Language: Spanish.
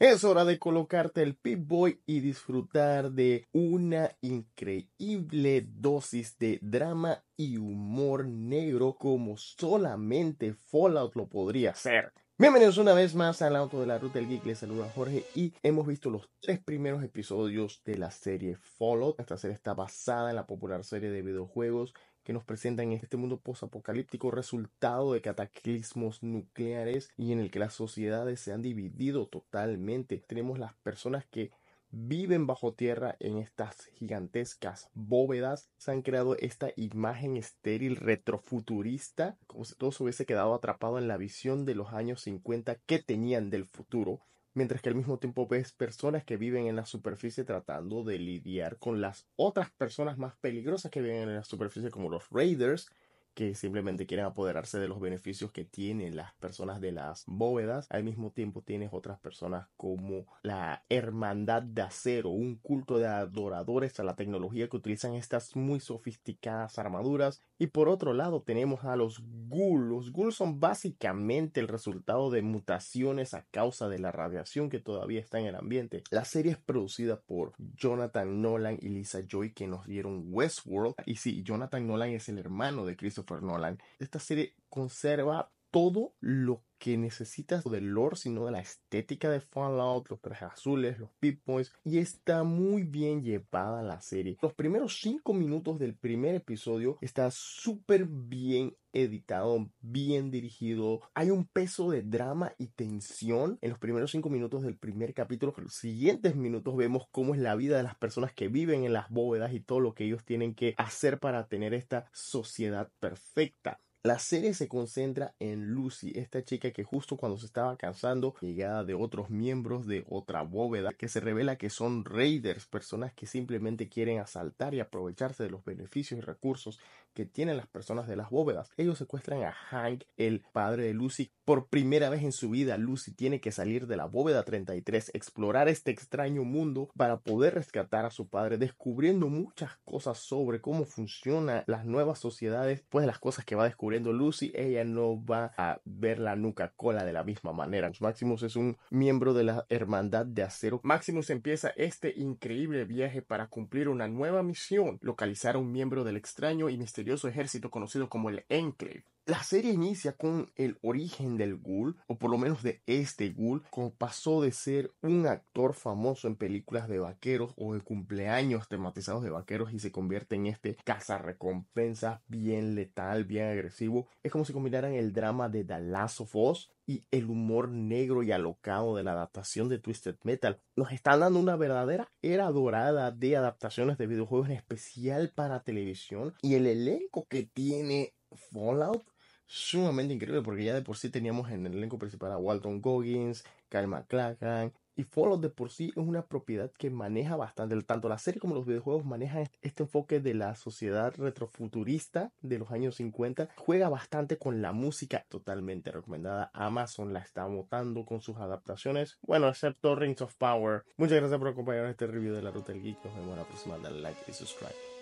Es hora de colocarte el Pip Boy y disfrutar de una increíble dosis de drama y humor negro como solamente Fallout lo podría hacer. Bienvenidos una vez más al Auto de la Ruta del Geek, les saluda Jorge y hemos visto los tres primeros episodios de la serie Fallout. Esta serie está basada en la popular serie de videojuegos que nos presentan en este mundo apocalíptico resultado de cataclismos nucleares y en el que las sociedades se han dividido totalmente. Tenemos las personas que viven bajo tierra en estas gigantescas bóvedas. Se han creado esta imagen estéril retrofuturista, como si todo se hubiese quedado atrapado en la visión de los años 50 que tenían del futuro mientras que al mismo tiempo ves personas que viven en la superficie tratando de lidiar con las otras personas más peligrosas que viven en la superficie, como los Raiders, que simplemente quieren apoderarse de los beneficios que tienen las personas de las bóvedas. Al mismo tiempo tienes otras personas como la Hermandad de Acero, un culto de adoradores a la tecnología que utilizan estas muy sofisticadas armaduras. Y por otro lado tenemos a los ghouls, Los ghouls son básicamente el resultado de mutaciones a causa de la radiación que todavía está en el ambiente. La serie es producida por Jonathan Nolan y Lisa Joy que nos dieron Westworld. Y sí, Jonathan Nolan es el hermano de Christopher por Nolan, esta serie conserva todo lo que necesitas del lore, sino de la estética de Fallout, los trajes azules, los Boys, y está muy bien llevada la serie. Los primeros cinco minutos del primer episodio está súper bien editado, bien dirigido. Hay un peso de drama y tensión en los primeros cinco minutos del primer capítulo. los siguientes minutos vemos cómo es la vida de las personas que viven en las bóvedas y todo lo que ellos tienen que hacer para tener esta sociedad perfecta. La serie se concentra en Lucy, esta chica que justo cuando se estaba cansando, llegada de otros miembros de otra bóveda, que se revela que son raiders, personas que simplemente quieren asaltar y aprovecharse de los beneficios y recursos que tienen las personas de las bóvedas. Ellos secuestran a Hank, el padre de Lucy. Por primera vez en su vida, Lucy tiene que salir de la bóveda 33, explorar este extraño mundo para poder rescatar a su padre, descubriendo muchas cosas sobre cómo funcionan las nuevas sociedades, pues las cosas que va a descubrir Lucy, ella no va a ver la nuca cola de la misma manera. Maximus es un miembro de la Hermandad de Acero. Maximus empieza este increíble viaje para cumplir una nueva misión, localizar a un miembro del extraño y misterioso ejército conocido como el Enclave. La serie inicia con el origen del ghoul, o por lo menos de este ghoul, como pasó de ser un actor famoso en películas de vaqueros o de cumpleaños tematizados de vaqueros y se convierte en este recompensa bien letal, bien agresivo. Es como si combinaran el drama de The Last of Us y el humor negro y alocado de la adaptación de Twisted Metal. Nos están dando una verdadera era dorada de adaptaciones de videojuegos en especial para televisión y el elenco que tiene Fallout sumamente increíble porque ya de por sí teníamos en el elenco principal a Walton Goggins, Kyle MacLachlan y Fallout de por sí es una propiedad que maneja bastante, tanto la serie como los videojuegos manejan este enfoque de la sociedad retrofuturista de los años 50, juega bastante con la música totalmente recomendada, Amazon la está votando con sus adaptaciones, bueno, excepto Rings of Power. Muchas gracias por acompañarnos en este review de la Ruta del Geek, nos vemos la próxima, dale like y subscribe.